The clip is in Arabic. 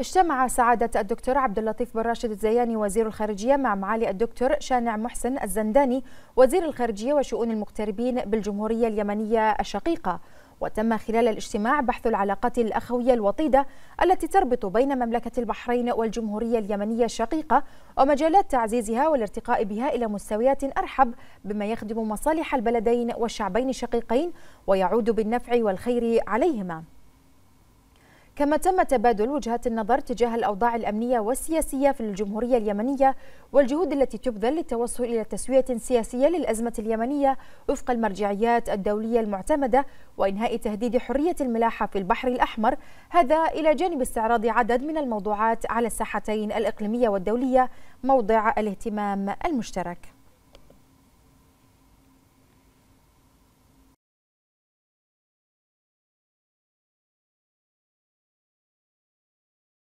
اجتمع سعادة الدكتور عبد اللطيف بن راشد الزياني وزير الخارجية مع معالي الدكتور شانع محسن الزنداني وزير الخارجية وشؤون المغتربين بالجمهورية اليمنية الشقيقة وتم خلال الاجتماع بحث العلاقات الأخوية الوطيدة التي تربط بين مملكة البحرين والجمهورية اليمنية الشقيقة ومجالات تعزيزها والارتقاء بها إلى مستويات أرحب بما يخدم مصالح البلدين والشعبين الشقيقين ويعود بالنفع والخير عليهما كما تم تبادل وجهات النظر تجاه الأوضاع الأمنية والسياسية في الجمهورية اليمنية والجهود التي تبذل للتوصل إلى تسوية سياسية للأزمة اليمنية وفق المرجعيات الدولية المعتمدة وإنهاء تهديد حرية الملاحة في البحر الأحمر هذا إلى جانب استعراض عدد من الموضوعات على الساحتين الإقليمية والدولية موضع الاهتمام المشترك